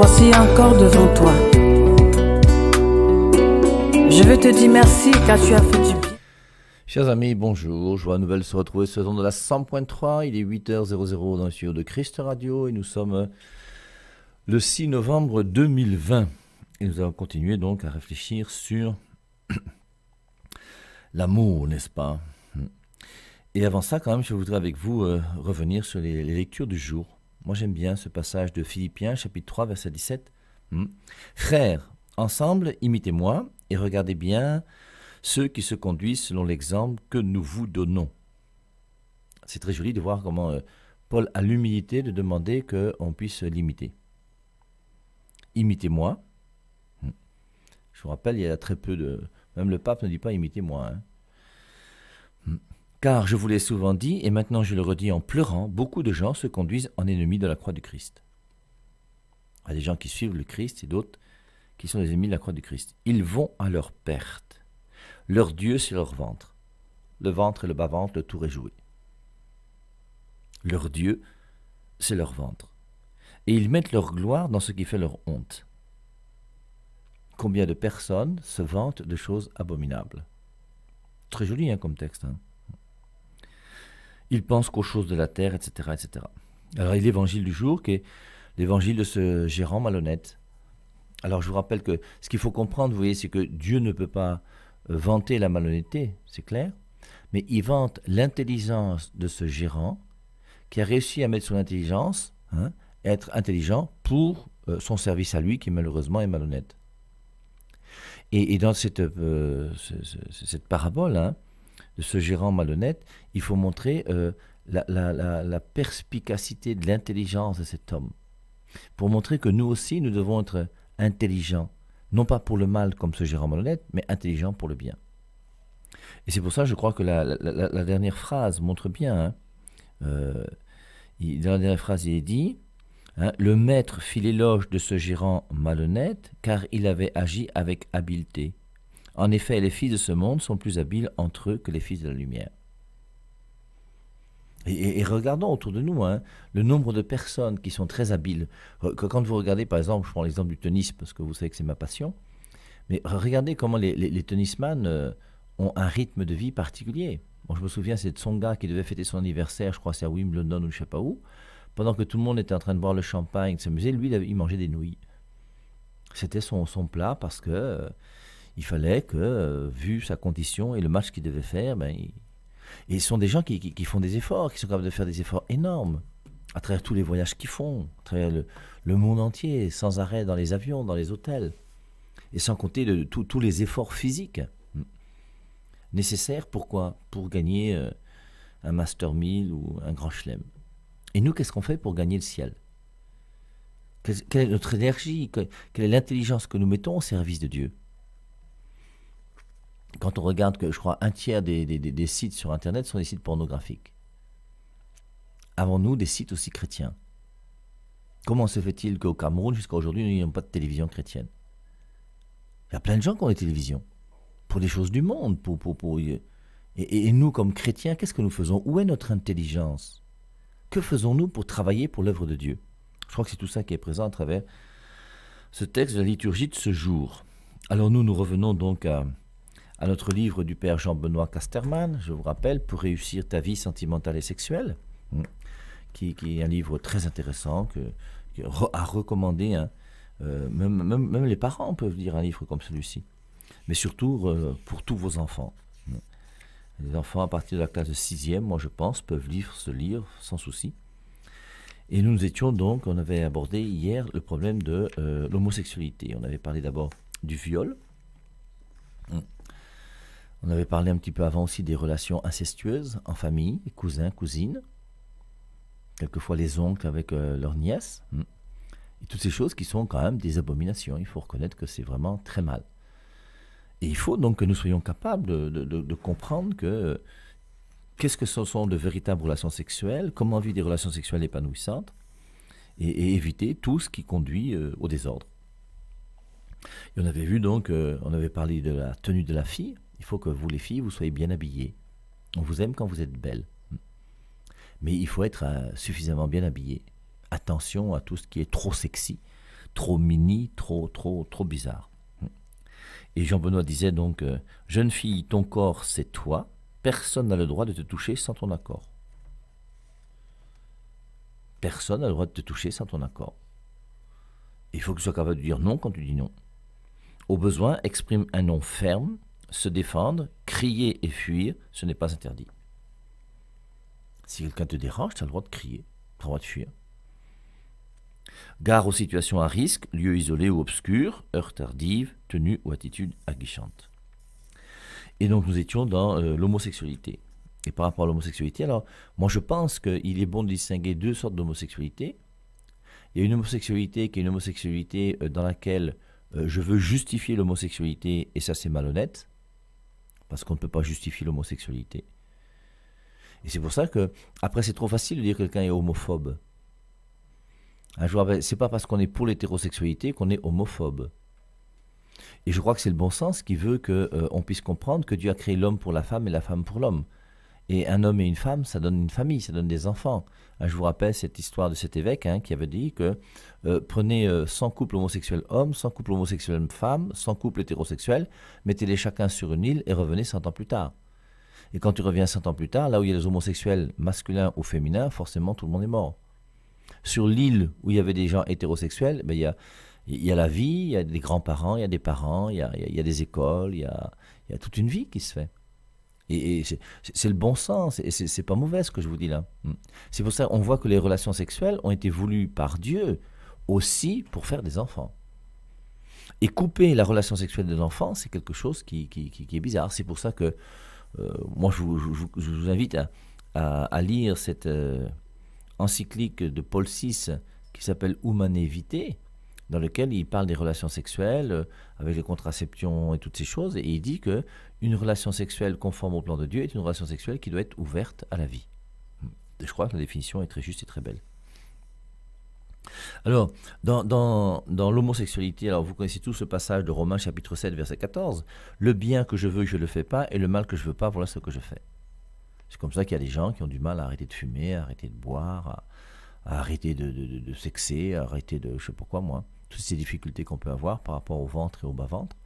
voici encore devant toi. Je veux te dire merci car tu as fait du bien. Chers amis, bonjour. Joie à nouvelle se retrouver ce le de la 100.3. Il est 8h00 dans le studio de Christ Radio et nous sommes euh, le 6 novembre 2020. Et nous allons continuer donc à réfléchir sur l'amour, n'est-ce pas Et avant ça, quand même, je voudrais avec vous euh, revenir sur les lectures du jour. Moi j'aime bien ce passage de Philippiens chapitre 3 verset 17. Hmm. Frères, ensemble, imitez-moi et regardez bien ceux qui se conduisent selon l'exemple que nous vous donnons. C'est très joli de voir comment euh, Paul a l'humilité de demander qu'on puisse l'imiter. Imitez-moi. Hmm. Je vous rappelle, il y a très peu de... Même le pape ne dit pas imitez-moi. Hein. Hmm. Car je vous l'ai souvent dit, et maintenant je le redis en pleurant, beaucoup de gens se conduisent en ennemis de la croix du Christ. Il y a des gens qui suivent le Christ et d'autres qui sont des ennemis de la croix du Christ. Ils vont à leur perte. Leur Dieu, c'est leur ventre. Le ventre et le bas-ventre, le tour est joué. Leur Dieu, c'est leur ventre. Et ils mettent leur gloire dans ce qui fait leur honte. Combien de personnes se vantent de choses abominables Très joli hein, comme texte. Hein il pense qu'aux choses de la terre, etc. etc. Alors, il y a l'évangile du jour qui est l'évangile de ce gérant malhonnête. Alors, je vous rappelle que ce qu'il faut comprendre, vous voyez, c'est que Dieu ne peut pas euh, vanter la malhonnêteté, c'est clair, mais il vante l'intelligence de ce gérant qui a réussi à mettre son intelligence, hein, être intelligent pour euh, son service à lui qui malheureusement est malhonnête. Et, dans cette, euh, cette parabole, hein, de ce gérant malhonnête, il faut montrer euh, la, perspicacité de l'intelligence de cet homme, pour montrer que nous aussi, nous devons être intelligents, non pas pour le mal comme ce gérant malhonnête, mais intelligents pour le bien. Et c'est pour ça, je crois que la, dernière phrase montre bien. Hein. Euh, dans la dernière phrase, il est dit hein, Le maître fit l'éloge de ce gérant malhonnête, car il avait agi avec habileté. En effet, les fils de ce monde sont plus habiles entre eux que les fils de la lumière. Et, regardons autour de nous hein, le nombre de personnes qui sont très habiles. Quand vous regardez, par exemple, je prends l'exemple du tennis parce que vous savez que c'est ma passion, mais regardez comment les, tennisman euh, ont un rythme de vie particulier. je me souviens, c'est gars qui devait fêter son anniversaire, je crois c'est à Wimbledon ou je ne sais pas où. Pendant que tout le monde était en train de boire le champagne, de s'amuser, lui, il, mangeait des nouilles. C'était son, plat parce que euh, il fallait que, euh, vu sa condition et le match qu'il devait faire, ben, et ce sont des gens qui, font des efforts, qui sont capables de faire des efforts énormes à travers tous les voyages qu'ils font, à travers le, monde entier, sans arrêt dans les avions, dans les hôtels, et sans compter de tous les efforts physiques hmm, nécessaires. Pourquoi Pour gagner euh, un Master 1000 ou un Grand Chelem. Et nous, qu'est-ce qu'on fait pour gagner le ciel quelle est notre énergie Quelle est l'intelligence que nous mettons au service de Dieu quand on regarde que je crois un tiers des, sites sur Internet sont des sites pornographiques. Avons-nous des sites aussi chrétiens Comment se fait-il qu'au Cameroun, jusqu'à aujourd'hui, nous n'ayons pas de télévision chrétienne Il y a plein de gens qui ont des télévisions, pour des choses du monde. Pour, pour, euh, Et, et nous, comme chrétiens, qu'est-ce que nous faisons Où est notre intelligence Que faisons-nous pour travailler pour l'œuvre de Dieu Je crois que c'est tout ça qui est présent à travers ce texte de la liturgie de ce jour. Alors nous, nous revenons donc à, à notre livre du père Jean-Benoît Casterman, je vous rappelle, Pour réussir ta vie sentimentale et sexuelle, hmm, qui, est un livre très intéressant que, que à recommander. Hein. Euh, même, les parents peuvent lire un livre comme celui-ci, mais surtout euh, pour tous vos enfants. Hmm. Les enfants à partir de la classe de 6e, moi je pense, peuvent lire, ce livre sans souci. Et nous, étions donc, on avait abordé hier le problème de euh, l'homosexualité. On avait parlé d'abord du viol. Hmm, on avait parlé un petit peu avant aussi des relations incestueuses en famille, cousins, cousines, quelquefois les oncles avec leur leurs nièces, hmm. et toutes ces choses qui sont quand même des abominations. Il faut reconnaître que c'est vraiment très mal. Et il faut donc que nous soyons capables de, comprendre que euh, qu'est-ce que ce sont de véritables relations sexuelles, comment vivre des relations sexuelles épanouissantes, et, éviter tout ce qui conduit euh, au désordre. on avait vu donc, euh, on avait parlé de la tenue de la fille, il faut que vous, les filles, vous soyez bien habillées. On vous aime quand vous êtes belles. Mais il faut être euh, suffisamment bien habillé. Attention à tout ce qui est trop sexy, trop mini, trop, trop, trop bizarre. Et Jean-Benoît disait donc euh, Jeune fille, ton corps, c'est toi. Personne n'a le droit de te toucher sans ton accord. Personne n'a le droit de te toucher sans ton accord. Il faut que tu sois capable de dire non quand tu dis non. Au besoin, exprime un non ferme se défendre, crier et fuir, ce n'est pas interdit. Si quelqu'un te dérange, tu as le droit de crier, tu as le droit de fuir. Gare aux situations à risque, lieux isolés ou obscurs, heures tardives, tenues ou attitudes aguichantes. Et donc nous étions dans euh, l'homosexualité. Et par rapport à l'homosexualité, alors moi je pense qu'il est bon de distinguer deux sortes d'homosexualité. Il y a une homosexualité qui est une homosexualité euh, dans laquelle euh, je veux justifier l'homosexualité et ça c'est malhonnête parce qu'on ne peut pas justifier l'homosexualité. Et c'est pour ça que, après, c'est trop facile de dire que quelqu'un est homophobe. Un jour, ben, c'est pas parce qu'on est pour l'hétérosexualité qu'on est homophobe. Et je crois que c'est le bon sens qui veut qu'on euh, puisse comprendre que Dieu a créé l'homme pour la femme et la femme pour l'homme. Et un homme et une femme, ça donne une famille, ça donne des enfants. je vous rappelle cette histoire de cet évêque qui avait dit que prenez 100 couples homosexuels hommes, 100 couples homosexuels femmes, 100 couples hétérosexuels, mettez-les chacun sur une île et revenez 100 ans plus tard. Et quand tu reviens 100 ans plus tard, là où il y a des homosexuels masculins ou féminins, forcément tout le monde est mort. Sur l'île où il y avait des gens hétérosexuels, ben, il, y a, il y la vie, il y a des grands-parents, il y a des parents, il y a, des écoles, il y a toute une vie qui se fait. Et, c'est le bon sens, et c'est pas mauvais ce que je vous dis là. Hmm. C'est pour ça on voit que les relations sexuelles ont été voulues par Dieu aussi pour faire des enfants. Et couper la relation sexuelle de l'enfant, c'est quelque chose qui, qui, est bizarre. C'est pour ça que euh, moi, je vous, invite à, à, lire cette euh, encyclique de Paul VI qui s'appelle Humane dans lequel il parle des relations sexuelles euh, avec les contraceptions et toutes ces choses. Et il dit que une relation sexuelle conforme au plan de Dieu est une relation sexuelle qui doit être ouverte à la vie. Hmm. je crois que la définition est très juste et très belle. Alors, dans, l'homosexualité, alors vous connaissez tous ce passage de Romains chapitre 7, verset 14. Le bien que je veux, je ne le fais pas, et le mal que je veux pas, voilà ce que je fais. C'est comme ça qu'il y a des gens qui ont du mal à arrêter de fumer, à arrêter de boire, à, arrêter de, sexer, à arrêter de je sais pas quoi moi toutes ces difficultés qu'on peut avoir par rapport au ventre et au bas-ventre.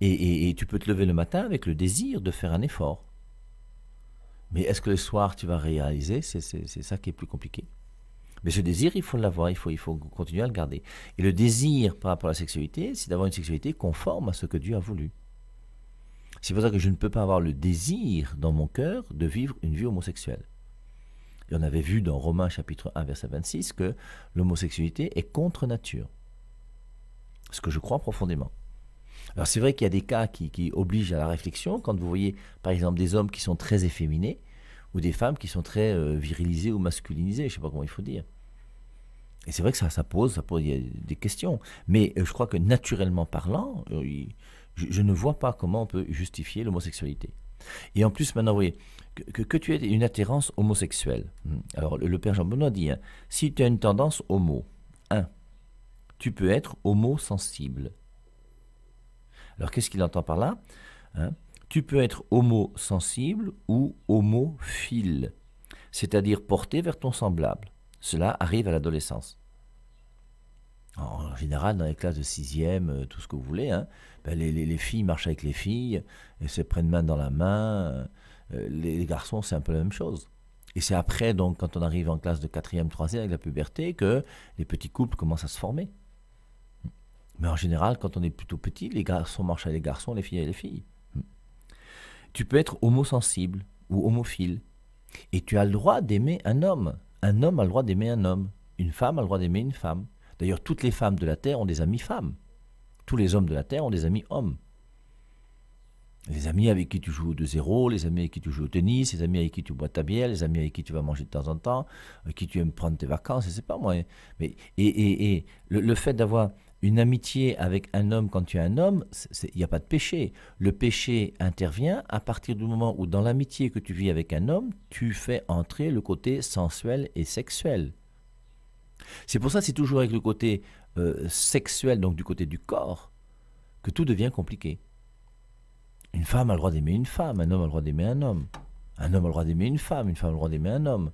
Et, tu peux te lever le matin avec le désir de faire un effort. Mais est-ce que le soir tu vas réaliser C'est ça qui est plus compliqué. Mais ce désir, il faut l'avoir, il il faut continuer à le garder. Et le désir par rapport à la sexualité, c'est d'avoir une sexualité conforme à ce que Dieu a voulu. C'est pour ça que je ne peux pas avoir le désir dans mon cœur de vivre une vie homosexuelle. Et on avait vu dans Romains chapitre 1 verset 26 que l'homosexualité est contre nature. Ce que je crois profondément. Alors c'est vrai qu'il y a des cas qui, obligent à la réflexion, quand vous voyez par exemple des hommes qui sont très efféminés, ou des femmes qui sont très euh, virilisées ou masculinisées, je ne sais pas comment il faut dire. Et c'est vrai que ça, pose, ça pose des questions. Mais euh, je crois que naturellement parlant, euh, je ne vois pas comment on peut justifier l'homosexualité. Et en plus, maintenant, vous que, tu aies une attirance homosexuelle. Hmm. Alors, le, père Jean Benoît dit, hein, si tu as une tendance homo, 1. Tu peux être homo-sensible. Alors, qu'est-ce qu'il entend par là hein? Tu peux être homo-sensible ou homophile, c'est-à-dire porté vers ton semblable. Cela arrive à l'adolescence général, dans les classes de 6e, euh, tout ce que vous voulez, hein. ben, les, les, filles marchent avec les filles, elles se prennent main dans la main. Euh, les, garçons, c'est un peu la même chose. Et c'est après, donc, quand on arrive en classe de 4e, 3e avec la puberté, que les petits couples commencent à se former. Mais en général, quand on est plutôt petit, les garçons marchent avec les garçons, les filles avec les filles. Tu peux être homosensible ou homophile. Et tu as le droit d'aimer un homme. Un homme a le droit d'aimer un homme. Une femme a le droit d'aimer une femme. D'ailleurs, toutes les femmes de la Terre ont des amis femmes. Tous les hommes de la Terre ont des amis hommes. Les amis avec qui tu joues de zéro, les amis avec qui tu joues au tennis, les amis avec qui tu bois ta bière, les amis avec qui tu vas manger de temps en temps, avec qui tu aimes prendre tes vacances, je pas moi. Hein. Mais, et, le, le fait d'avoir une amitié avec un homme quand tu es un homme, il n'y a pas de péché. Le péché intervient à partir du moment où dans l'amitié que tu vis avec un homme, tu fais entrer le côté sensuel et sexuel. C'est pour ça, c'est toujours avec le côté euh, sexuel, donc du côté du corps, que tout devient compliqué. Une femme a le droit d'aimer une femme, un homme a le droit d'aimer un homme, un homme a le droit d'aimer une femme, une femme a le droit d'aimer un homme.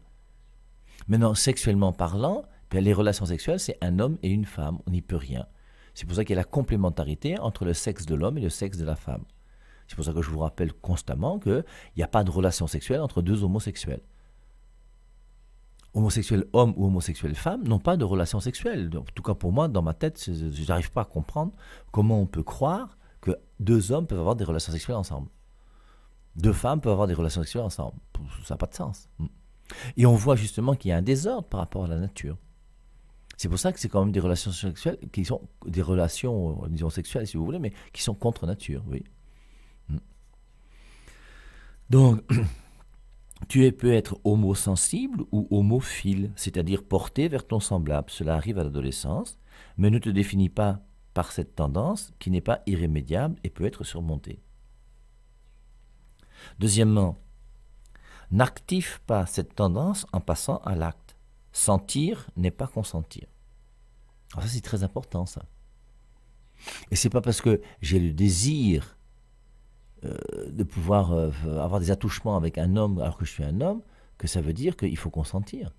Maintenant, sexuellement parlant, ben, les relations sexuelles, c'est un homme et une femme, on n'y peut rien. C'est pour ça qu'il y a la complémentarité entre le sexe de l'homme et le sexe de la femme. C'est pour ça que je vous rappelle constamment qu'il n'y a pas de relation sexuelle entre deux homosexuels homosexuels hommes ou homosexuels femmes n'ont pas de relations sexuelles. En tout cas, pour moi, dans ma tête, je n'arrive pas à comprendre comment on peut croire que deux hommes peuvent avoir des relations sexuelles ensemble. Deux femmes peuvent avoir des relations sexuelles ensemble. Ça n'a pas de sens. Mm. Et on voit justement qu'il y a un désordre par rapport à la nature. C'est pour ça que c'est quand même des relations sexuelles qui sont des relations, euh, disons sexuelles si vous voulez, mais qui sont contre nature, oui. Mm. Donc, tu peux être homosensible ou homophile, c'est-à-dire porté vers ton semblable. Cela arrive à l'adolescence, mais ne te définis pas par cette tendance qui n'est pas irrémédiable et peut être surmontée. Deuxièmement, n'active pas cette tendance en passant à l'acte. Sentir n'est pas consentir. Alors ça c'est très important ça. Et n'est pas parce que j'ai le désir euh, de pouvoir euh, avoir des attouchements avec un homme alors que je suis un homme, que ça veut dire qu'il faut consentir.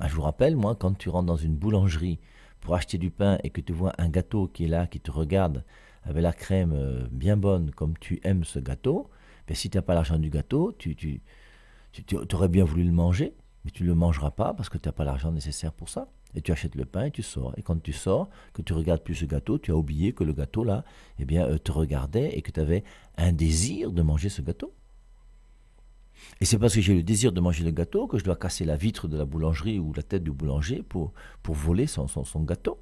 Ah, je vous rappelle, moi, quand tu rentres dans une boulangerie pour acheter du pain et que tu vois un gâteau qui est là, qui te regarde avec la crème euh, bien bonne, comme tu aimes ce gâteau, mais ben, si tu n'as pas l'argent du gâteau, tu, tu, tu aurais bien voulu le manger, mais tu ne le mangeras pas parce que tu n'as pas l'argent nécessaire pour ça et tu achètes le pain et tu sors. Et quand tu sors, que tu regardes plus ce gâteau, tu as oublié que le gâteau là, eh bien, euh, te regardait et que tu avais un désir de manger ce gâteau. Et c'est parce que j'ai le désir de manger le gâteau que je dois casser la vitre de la boulangerie ou la tête du boulanger pour, pour voler son, gâteau.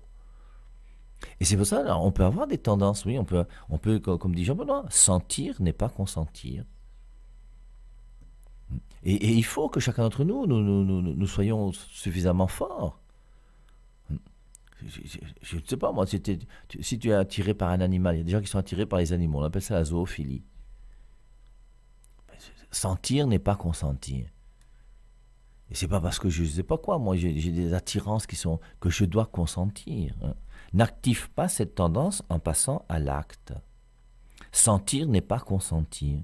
Et c'est pour ça, qu'on on peut avoir des tendances, oui, on peut, on peut comme dit Jean-Benoît, sentir n'est pas consentir. Et, il faut que chacun d'entre nous, nous, nous soyons suffisamment forts je ne sais pas moi, si tu es attiré par un animal, il y a des gens qui sont attirés par les animaux, on appelle ça la zoophilie. Sentir n'est pas consentir. Et c'est pas parce que je ne sais pas quoi, moi j'ai des attirances qui sont que je dois consentir. Hein. N'active pas cette tendance en passant à l'acte. Sentir n'est pas consentir.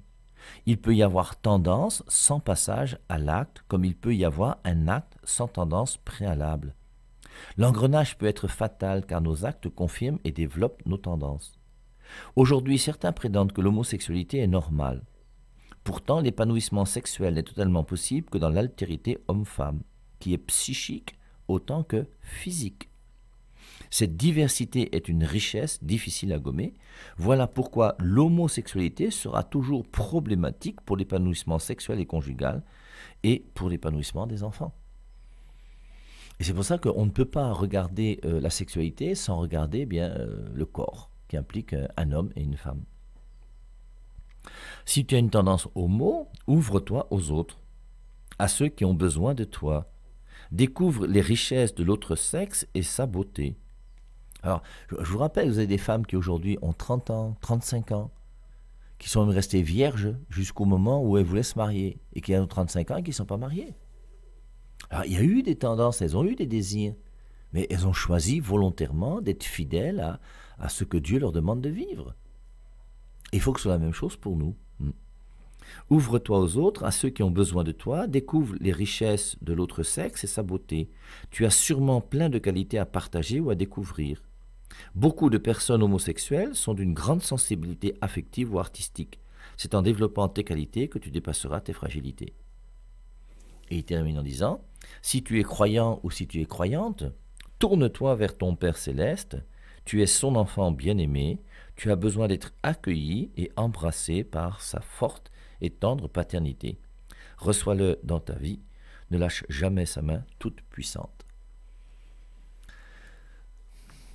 Il peut y avoir tendance sans passage à l'acte, comme il peut y avoir un acte sans tendance préalable. L'engrenage peut être fatal car nos actes confirment et développent nos tendances. Aujourd'hui, certains prétendent que l'homosexualité est normale. Pourtant, l'épanouissement sexuel n'est totalement possible que dans l'altérité homme-femme, qui est psychique autant que physique. Cette diversité est une richesse difficile à gommer. Voilà pourquoi l'homosexualité sera toujours problématique pour l'épanouissement sexuel et conjugal et pour l'épanouissement des enfants. Et c'est pour ça qu'on ne peut pas regarder euh, la sexualité sans regarder eh bien euh, le corps qui implique euh, un homme et une femme. Si tu as une tendance homo, ouvre-toi aux autres, à ceux qui ont besoin de toi. Découvre les richesses de l'autre sexe et sa beauté. Alors, je, je vous rappelle, vous avez des femmes qui aujourd'hui ont 30 ans, 35 ans, qui sont restées vierges jusqu'au moment où elles voulaient se marier, et qui ont 35 ans et qui ne sont pas mariées. Alors, il y a eu des tendances, elles ont eu des désirs, mais elles ont choisi volontairement d'être fidèles à, ce que Dieu leur demande de vivre. il faut que ce soit la même chose pour nous. Hmm. Ouvre-toi aux autres, à ceux qui ont besoin de toi, découvre les richesses de l'autre sexe et sa beauté. Tu as sûrement plein de qualités à partager ou à découvrir. Beaucoup de personnes homosexuelles sont d'une grande sensibilité affective ou artistique. C'est en développant tes qualités que tu dépasseras tes fragilités. Et il termine en disant, si tu es croyant ou si tu es croyante, tourne-toi vers ton Père céleste, tu es son enfant bien-aimé, tu as besoin d'être accueilli et embrassé par sa forte et tendre paternité. Reçois-le dans ta vie, ne lâche jamais sa main toute puissante.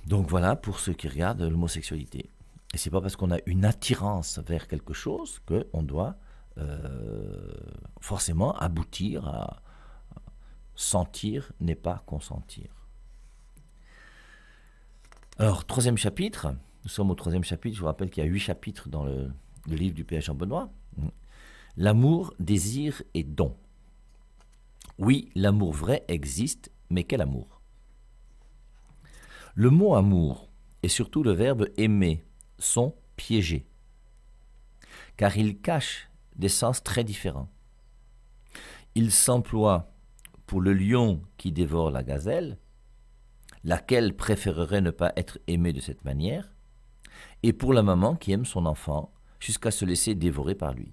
Donc voilà pour ceux qui regardent l'homosexualité. Et ce n'est pas parce qu'on a une attirance vers quelque chose qu'on doit euh, forcément aboutir à sentir n'est pas consentir. Alors, troisième chapitre, nous sommes au troisième chapitre, je vous rappelle qu'il y a huit chapitres dans le, livre du Père Jean-Benoît. L'amour, désir et don. Oui, l'amour vrai existe, mais quel amour Le mot amour et surtout le verbe aimer sont piégés, car ils cachent des sens très différents. Il s'emploie pour le lion qui dévore la gazelle, laquelle préférerait ne pas être aimée de cette manière, et pour la maman qui aime son enfant jusqu'à se laisser dévorer par lui.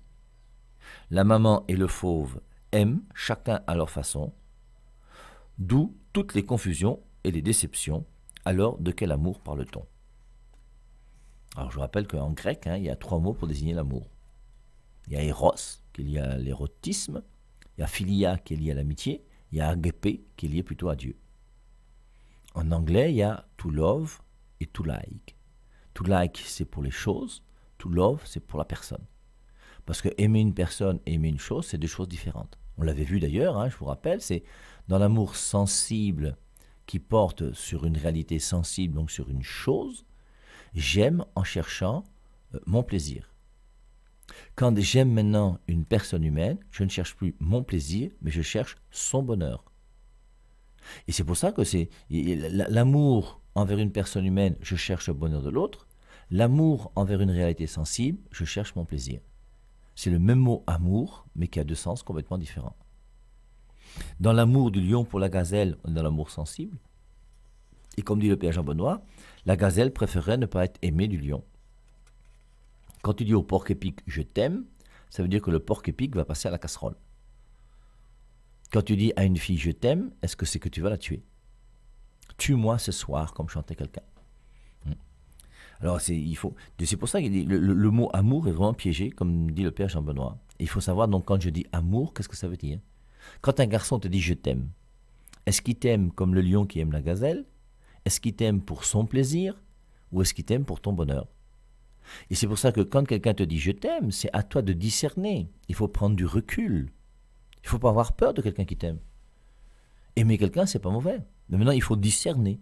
La maman et le fauve aiment chacun à leur façon, d'où toutes les confusions et les déceptions. Alors, de quel amour parle-t-on Alors, je rappelle qu'en grec, hein, il y a trois mots pour désigner l'amour. Il y a Eros, qui est lié à l'érotisme. Il y a Philia, qui est lié à l'amitié. Il y a Agapé, qui est lié plutôt à Dieu. En anglais, il y a to love et to like. To like, c'est pour les choses. To love, c'est pour la personne. Parce que aimer une personne et aimer une chose, c'est deux choses différentes. On l'avait vu d'ailleurs, hein, je vous rappelle, c'est dans l'amour sensible qui porte sur une réalité sensible, donc sur une chose, j'aime en cherchant euh, mon plaisir. Quand j'aime maintenant une personne humaine, je ne cherche plus mon plaisir, mais je cherche son bonheur. Et c'est pour ça que c'est l'amour envers une personne humaine, je cherche le bonheur de l'autre. L'amour envers une réalité sensible, je cherche mon plaisir. C'est le même mot amour, mais qui a deux sens complètement différents. Dans l'amour du lion pour la gazelle, on est dans l'amour sensible. Et comme dit le père Jean Benoît, la gazelle préférerait ne pas être aimée du lion. Quand tu dis au porc épic je t'aime, ça veut dire que le porc épic va passer à la casserole. Quand tu dis à une fille je t'aime, est-ce que c'est que tu vas la tuer Tue-moi ce soir, comme chantait quelqu'un. Hmm. Alors c'est il faut c'est pour ça que le, mot amour est vraiment piégé, comme dit le père Jean Benoît. il faut savoir donc quand je dis amour, qu'est-ce que ça veut dire Quand un garçon te dit je t'aime, est-ce qu'il t'aime comme le lion qui aime la gazelle Est-ce qu'il t'aime pour son plaisir ou est-ce qu'il t'aime pour ton bonheur et c'est pour ça que quand quelqu'un te dit je t'aime, c'est à toi de discerner. Il faut prendre du recul. Il faut pas avoir peur de quelqu'un qui t'aime. Aimer quelqu'un, c'est pas mauvais. Mais maintenant, il faut discerner.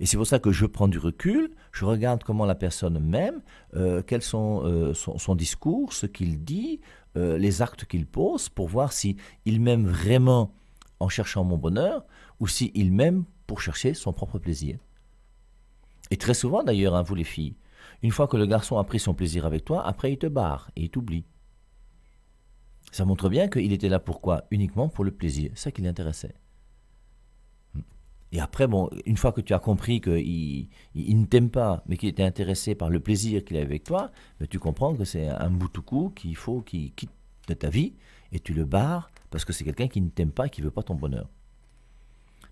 Et c'est pour ça que je prends du recul, je regarde comment la personne m'aime, euh, quels sont euh, son, discours, ce qu'il dit, euh, les actes qu'il pose, pour voir si il m'aime vraiment en cherchant mon bonheur ou si il m'aime pour chercher son propre plaisir. Et très souvent d'ailleurs, hein, vous les filles, une fois que le garçon a pris son plaisir avec toi, après il te barre et il t'oublie. Ça montre bien qu'il était là pourquoi Uniquement pour le plaisir, ça qui l'intéressait. Et après, bon, une fois que tu as compris qu'il ne t'aime pas, mais qu'il était intéressé par le plaisir qu'il avait avec toi, ben, tu comprends que c'est un bout qu'il faut qu'il quitte de ta vie et tu le barres parce que c'est quelqu'un qui ne t'aime pas et qui ne veut pas ton bonheur.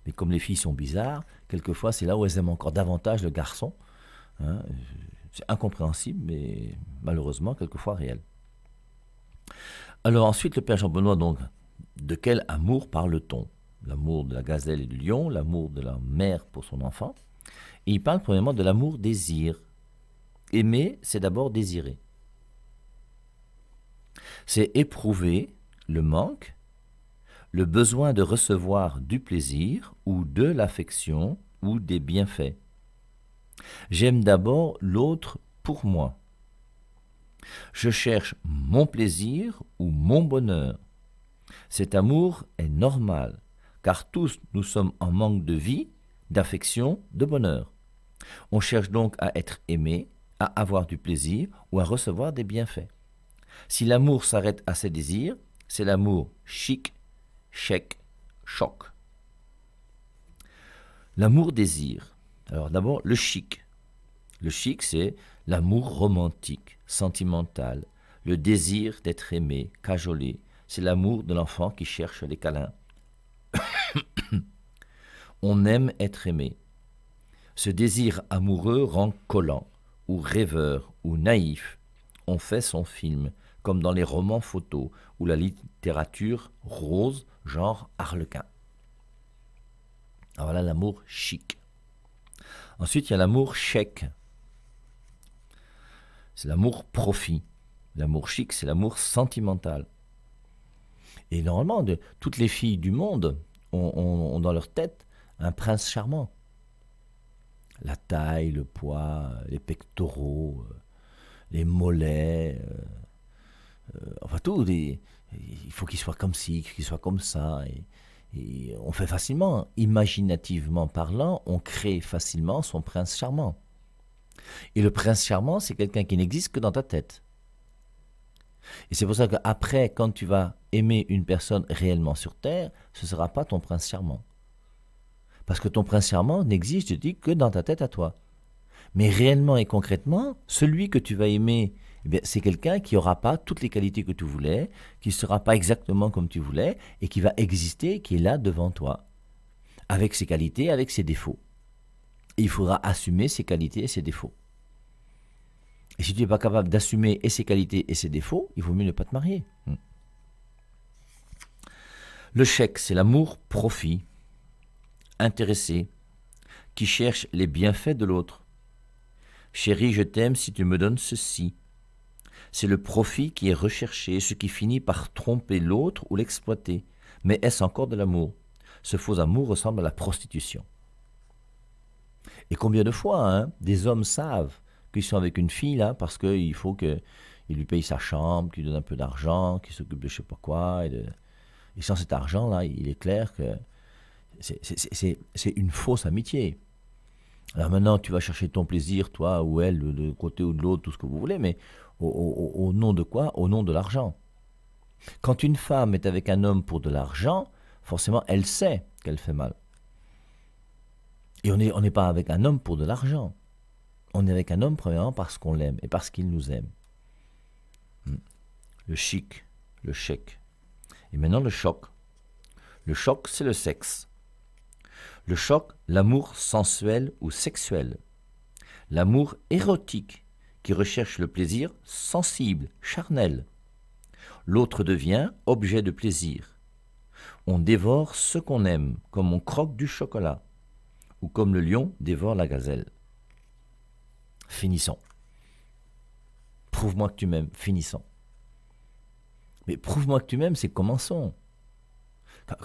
Mais comme les filles sont bizarres, quelquefois c'est là où elles aiment encore davantage le garçon. Hein c'est incompréhensible, mais malheureusement quelquefois réel. Alors ensuite, le père Jean-Benoît, donc, de quel amour parle-t-on L'amour de la gazelle et du lion, l'amour de la mère pour son enfant. il parle premièrement de l'amour désir. Aimer, c'est d'abord désirer. C'est éprouver le manque, le besoin de recevoir du plaisir ou de l'affection ou des bienfaits. J'aime d'abord l'autre pour moi. Je cherche mon plaisir ou mon bonheur. Cet amour est normal, car tous nous sommes en manque de vie, d'affection, de bonheur. On cherche donc à être aimé, à avoir du plaisir ou à recevoir des bienfaits. Si l'amour s'arrête à ses désirs, c'est l'amour chic, chèque, choc. L'amour désir. Alors d'abord, le chic. Le chic, c'est l'amour romantique, sentimental, le désir d'être aimé, cajolé. C'est l'amour de l'enfant qui cherche les câlins. On aime être aimé. Ce désir amoureux rend collant, ou rêveur, ou naïf. On fait son film, comme dans les romans photos ou la littérature rose, genre harlequin. Alors ah, voilà l'amour chic. Ensuite, il y a l'amour chèque. C'est l'amour profit. L'amour chic, c'est l'amour sentimental. Et normalement, toutes les filles du monde ont, dans leur tête un prince charmant. La taille, le poids, les pectoraux, euh, les mollets, euh, euh, enfin tout. il faut qu'il soit comme ci, qu'il soit comme ça on fait facilement, imaginativement parlant, on crée facilement son prince charmant. Et le prince charmant, c'est quelqu'un qui n'existe que dans ta tête. Et c'est pour ça qu'après, quand tu vas aimer une personne réellement sur Terre, ce ne sera pas ton prince charmant. Parce que ton prince charmant n'existe, je dis, que dans ta tête à toi. Mais réellement et concrètement, celui que tu vas aimer eh c'est quelqu'un qui n'aura pas toutes les qualités que tu voulais, qui ne sera pas exactement comme tu voulais, et qui va exister, qui est là devant toi, avec ses qualités, avec ses défauts. il faudra assumer ses qualités et ses défauts. Et si tu n'es pas capable d'assumer et ses qualités et ses défauts, il vaut mieux ne pas te marier. Hmm. Le chèque, c'est l'amour profit, intéressé, qui cherche les bienfaits de l'autre. Chérie, je t'aime si tu me donnes ceci. C'est le profit qui est recherché, ce qui finit par tromper l'autre ou l'exploiter. Mais est-ce encore de l'amour Ce faux amour ressemble à la prostitution. Et combien de fois hein, des hommes savent qu'ils sont avec une fille là parce qu'il faut qu'il lui paye sa chambre, qu'il lui donne un peu d'argent, qu'il s'occupe de je sais pas quoi. Et, de... sans cet argent là, il est clair que c'est une fausse amitié. Alors maintenant, tu vas chercher ton plaisir, toi ou elle, de côté ou de l'autre, tout ce que vous voulez, mais au, nom de quoi Au nom de l'argent. Quand une femme est avec un homme pour de l'argent, forcément, elle sait qu'elle fait mal. Et on n'est on pas avec un homme pour de l'argent. On est avec un homme, premièrement, parce qu'on l'aime et parce qu'il nous aime. Hmm. Le chic, le chèque. Et maintenant, le choc. Le choc, c'est le sexe. Le choc, l'amour sensuel ou sexuel. L'amour érotique qui recherche le plaisir sensible, charnel. L'autre devient objet de plaisir. On dévore ce qu'on aime, comme on croque du chocolat, ou comme le lion dévore la gazelle. Finissons. Prouve-moi que tu m'aimes, finissons. Mais prouve-moi que tu m'aimes, c'est commençons.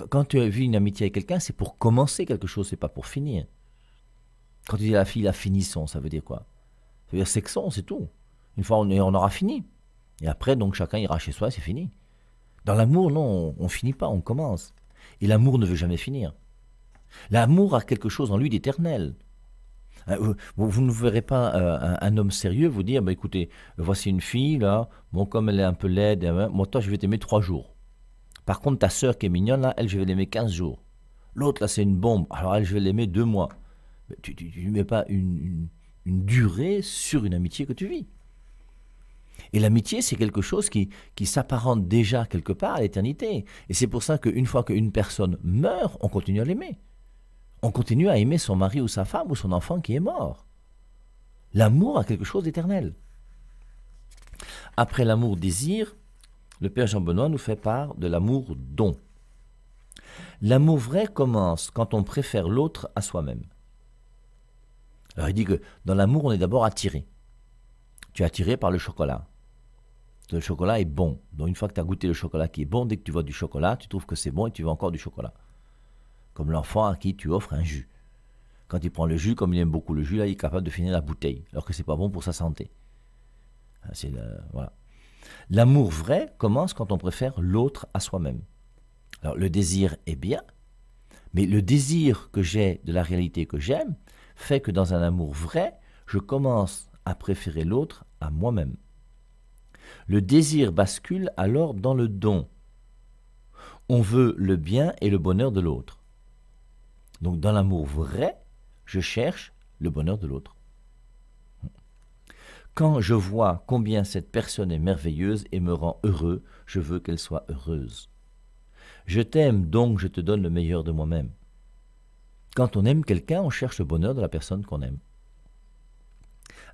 Quand tu as vu une amitié avec quelqu'un, c'est pour commencer quelque chose, c'est pas pour finir. Quand tu dis à la fille, la finissons, ça veut dire quoi c'est-à-dire sexon, c'est tout. Une fois, on, aura fini. Et après, donc, chacun ira chez soi, c'est fini. Dans l'amour, non, on, ne finit pas, on commence. Et l'amour ne veut jamais finir. L'amour a quelque chose en lui d'éternel. Euh, vous, ne verrez pas euh, un, homme sérieux vous dire, bah, écoutez, voici une fille, là, bon, comme elle est un peu laide, hein, hein. moi, toi, je vais t'aimer trois jours. Par contre, ta sœur qui est mignonne, là, elle, je vais l'aimer quinze jours. L'autre, là, c'est une bombe, alors elle, je vais l'aimer deux mois. Mais tu ne mets pas une, une, une durée sur une amitié que tu vis. Et l'amitié, c'est quelque chose qui, s'apparente déjà quelque part à l'éternité. Et c'est pour ça qu'une fois qu'une personne meurt, on continue à l'aimer. On continue à aimer son mari ou sa femme ou son enfant qui est mort. L'amour a quelque chose d'éternel. Après l'amour désir, le Père Jean-Benoît nous fait part de l'amour don. L'amour vrai commence quand on préfère l'autre à soi-même. Alors il dit que dans l'amour, on est d'abord attiré. Tu es attiré par le chocolat. Le chocolat est bon. Donc une fois que tu as goûté le chocolat qui est bon, dès que tu vois du chocolat, tu trouves que c'est bon et tu veux encore du chocolat. Comme l'enfant à qui tu offres un jus. Quand il prend le jus, comme il aime beaucoup le jus, là, il est capable de finir la bouteille, alors que c'est pas bon pour sa santé. Ah, c'est L'amour vrai commence quand on préfère l'autre à soi-même. Alors le désir est bien, mais le désir que j'ai de la réalité que j'aime, fait que dans un amour vrai, je commence à préférer l'autre à moi-même. Le désir bascule alors dans le don. On veut le bien et le bonheur de l'autre. Donc dans l'amour vrai, je cherche le bonheur de l'autre. Quand je vois combien cette personne est merveilleuse et me rend heureux, je veux qu'elle soit heureuse. Je t'aime donc je te donne le meilleur de moi-même. Quand on aime quelqu'un, on cherche le bonheur de la personne qu'on aime.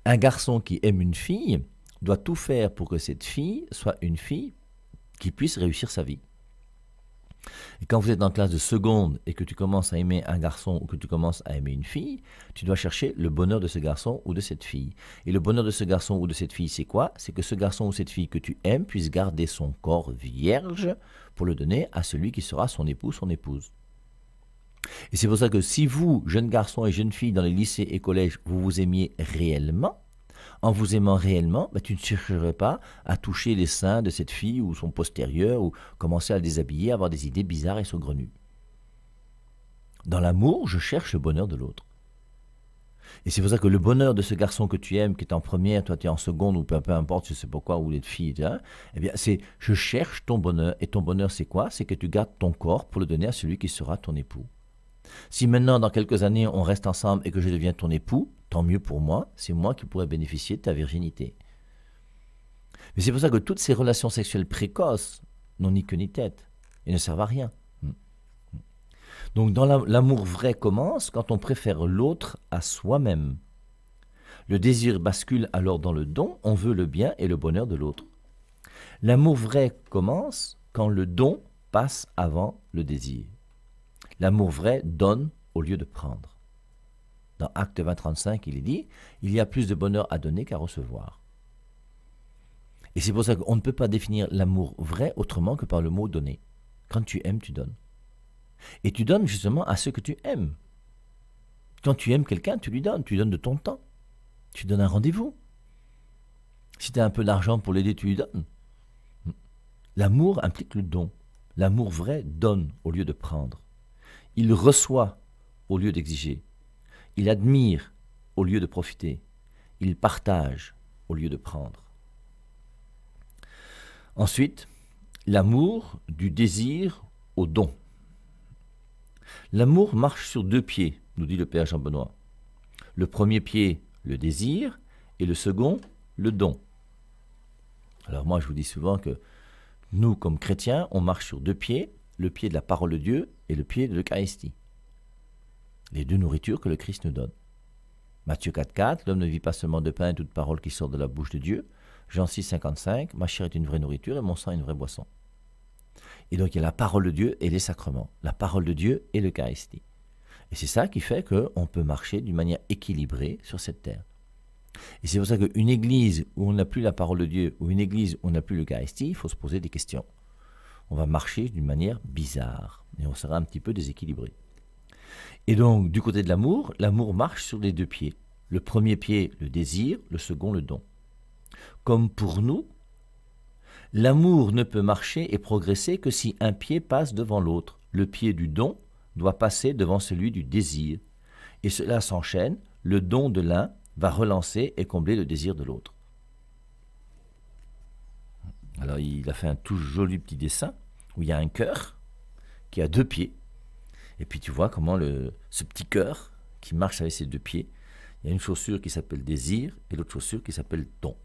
Un garçon qui aime une fille doit tout faire pour que cette fille soit une fille qui puisse réussir sa vie. Et quand vous êtes en classe de seconde et que tu commences à aimer un garçon ou que tu commences à aimer une fille, tu dois chercher le bonheur de ce garçon ou de cette fille. Et le bonheur de ce garçon ou de cette fille, c'est quoi C'est que ce garçon ou cette fille que tu aimes puisse garder son corps vierge pour le donner à celui qui sera son époux, son épouse. Et c'est pour ça que si vous, jeunes garçons et jeunes filles dans les lycées et collèges, vous vous aimiez réellement, en vous aimant réellement, bah, tu ne chercherais pas à toucher les seins de cette fille ou son postérieur ou commencer à la déshabiller, avoir des idées bizarres et saugrenues. Dans l'amour, je cherche le bonheur de l'autre. Et c'est pour ça que le bonheur de ce garçon que tu aimes, qui est en première, toi tu es en seconde, ou peu, importe, je sais pourquoi, ou les filles, hein, eh bien c'est je cherche ton bonheur. Et ton bonheur c'est quoi C'est que tu gardes ton corps pour le donner à celui qui sera ton époux. Si maintenant, dans quelques années, on reste ensemble et que je deviens ton époux, tant mieux pour moi, c'est moi qui pourrais bénéficier de ta virginité. Mais c'est pour ça que toutes ces relations sexuelles précoces n'ont ni queue ni tête et ne servent à rien. Hmm. Donc dans l'amour vrai commence quand on préfère l'autre à soi-même. Le désir bascule alors dans le don, on veut le bien et le bonheur de l'autre. L'amour vrai commence quand le don passe avant le désir. L'amour vrai donne au lieu de prendre. Dans Acte 20, il est dit Il y a plus de bonheur à donner qu'à recevoir. Et c'est pour ça qu'on ne peut pas définir l'amour vrai autrement que par le mot donner. Quand tu aimes, tu donnes. Et tu donnes justement à ceux que tu aimes. Quand tu aimes quelqu'un, tu lui donnes. Tu donnes de ton temps. Tu donnes un rendez-vous. Si tu as un peu d'argent pour l'aider, tu lui donnes. L'amour implique le don. L'amour vrai donne au lieu de prendre. Il reçoit au lieu d'exiger. Il admire au lieu de profiter. Il partage au lieu de prendre. Ensuite, l'amour du désir au don. L'amour marche sur deux pieds, nous dit le Père Jean-Benoît. Le premier pied, le désir, et le second, le don. Alors moi, je vous dis souvent que nous, comme chrétiens, on marche sur deux pieds le pied de la parole de Dieu et le pied de l'Eucharistie. Les deux nourritures que le Christ nous donne. Matthieu 4,4 L'homme ne vit pas seulement de pain et toute parole qui sort de la bouche de Dieu. Jean 6,55 Ma chair est une vraie nourriture et mon sang est une vraie boisson. Et donc il y a la parole de Dieu et les sacrements, la parole de Dieu et l'Eucharistie. Et c'est ça qui fait qu'on peut marcher d'une manière équilibrée sur cette terre. Et c'est pour ça qu'une église où on n'a plus la parole de Dieu, ou une église où on n'a plus l'Eucharistie, il faut se poser des questions on va marcher d'une manière bizarre et on sera un petit peu déséquilibré. Et donc, du côté de l'amour, l'amour marche sur les deux pieds. Le premier pied, le désir, le second, le don. Comme pour nous, l'amour ne peut marcher et progresser que si un pied passe devant l'autre. Le pied du don doit passer devant celui du désir. Et cela s'enchaîne, le don de l'un va relancer et combler le désir de l'autre. Alors il a fait un tout joli petit dessin où il y a un cœur qui a deux pieds. Et puis tu vois comment le, ce petit cœur qui marche avec ses deux pieds, il y a une chaussure qui s'appelle désir et l'autre chaussure qui s'appelle don.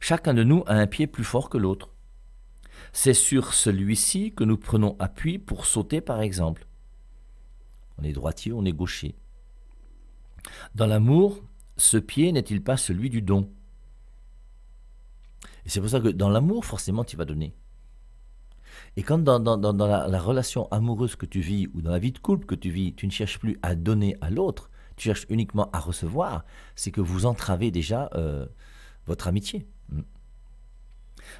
Chacun de nous a un pied plus fort que l'autre. C'est sur celui-ci que nous prenons appui pour sauter par exemple. On est droitier, on est gaucher. Dans l'amour, ce pied n'est-il pas celui du don et c'est pour ça que dans l'amour, forcément, tu vas donner. Et quand dans, la, relation amoureuse que tu vis ou dans la vie de couple que tu vis, tu ne cherches plus à donner à l'autre, tu cherches uniquement à recevoir, c'est que vous entravez déjà euh, votre amitié. Mm.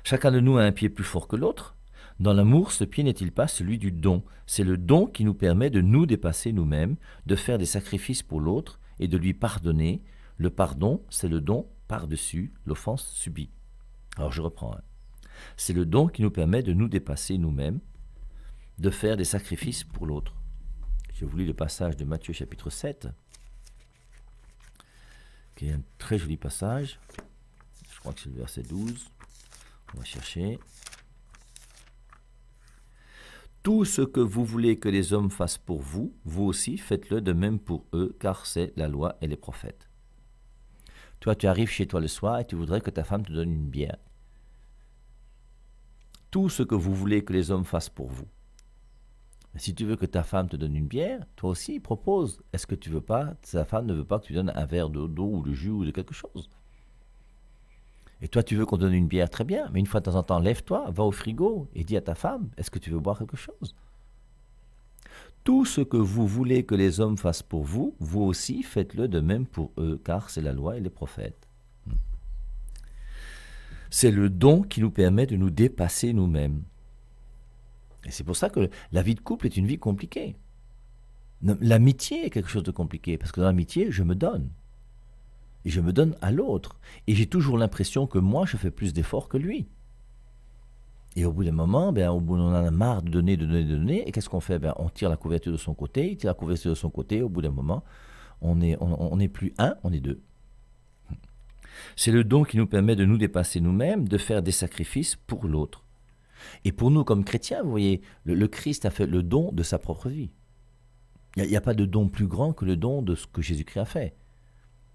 Chacun de nous a un pied plus fort que l'autre. Dans l'amour, ce pied n'est-il pas celui du don C'est le don qui nous permet de nous dépasser nous-mêmes, de faire des sacrifices pour l'autre et de lui pardonner. Le pardon, c'est le don par-dessus l'offense subie. Alors je reprends. Hein. C'est le don qui nous permet de nous dépasser nous-mêmes, de faire des sacrifices pour l'autre. Je vous lis le passage de Matthieu chapitre 7, qui est un très joli passage. Je crois que c'est le verset 12. On va chercher. Tout ce que vous voulez que les hommes fassent pour vous, vous aussi faites-le de même pour eux, car c'est la loi et les prophètes. Toi, tu arrives chez toi le soir et tu voudrais que ta femme te donne une bière tout ce que vous voulez que les hommes fassent pour vous. Si tu veux que ta femme te donne une bière, toi aussi propose. Est-ce que tu veux pas, ta femme ne veut pas que tu donnes un verre d'eau ou de jus ou de quelque chose Et toi, tu veux qu'on donne une bière, très bien, mais une fois de temps en temps, lève-toi, va au frigo et dis à ta femme, est-ce que tu veux boire quelque chose Tout ce que vous voulez que les hommes fassent pour vous, vous aussi faites-le de même pour eux, car c'est la loi et les prophètes. C'est le don qui nous permet de nous dépasser nous-mêmes. Et c'est pour ça que la vie de couple est une vie compliquée. L'amitié est quelque chose de compliqué, parce que dans l'amitié, je me donne. Et je me donne à l'autre. Et j'ai toujours l'impression que moi, je fais plus d'efforts que lui. Et au bout d'un moment, ben, au bout, on en a marre de donner, de donner, de donner. Et qu'est-ce qu'on fait ben, On tire la couverture de son côté, il tire la couverture de son côté. Au bout d'un moment, on n'est plus un, on est deux. C'est le don qui nous permet de nous dépasser nous-mêmes, de faire des sacrifices pour l'autre. Et pour nous, comme chrétiens, vous voyez, le, Christ a fait le don de sa propre vie. Il n'y a, pas de don plus grand que le don de ce que Jésus-Christ a fait.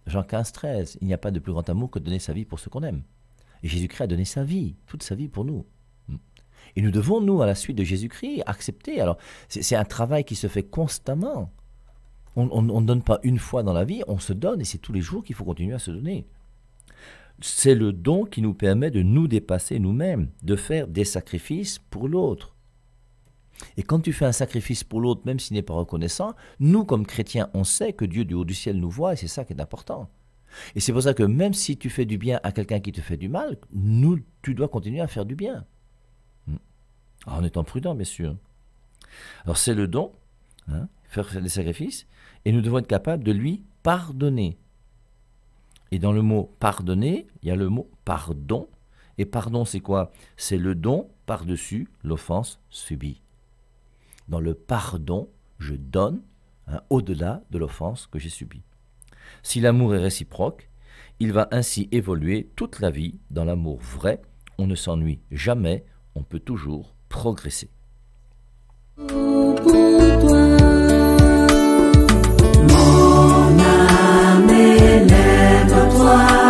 Jean 15, 13, il n'y a pas de plus grand amour que de donner sa vie pour ce qu'on aime. Et Jésus-Christ a donné sa vie, toute sa vie pour nous. Hmm. Et nous devons, nous, à la suite de Jésus-Christ, accepter. Alors, c'est un travail qui se fait constamment. On ne donne pas une fois dans la vie, on se donne et c'est tous les jours qu'il faut continuer à se donner c'est le don qui nous permet de nous dépasser nous-mêmes, de faire des sacrifices pour l'autre. Et quand tu fais un sacrifice pour l'autre, même s'il n'est pas reconnaissant, nous, comme chrétiens, on sait que Dieu du haut du ciel nous voit et c'est ça qui est important. Et c'est pour ça que même si tu fais du bien à quelqu'un qui te fait du mal, nous, tu dois continuer à faire du bien. Hmm. Ah, en étant prudent, bien sûr. Alors c'est le don, hein, faire des sacrifices, et nous devons être capables de lui pardonner. Et dans le mot pardonner, il y a le mot pardon. Et pardon, c'est quoi C'est le don par-dessus l'offense subie. Dans le pardon, je donne au-delà de l'offense que j'ai subie. Si l'amour est réciproque, il va ainsi évoluer toute la vie dans l'amour vrai. On ne s'ennuie jamais, on peut toujours progresser. Mon âme someone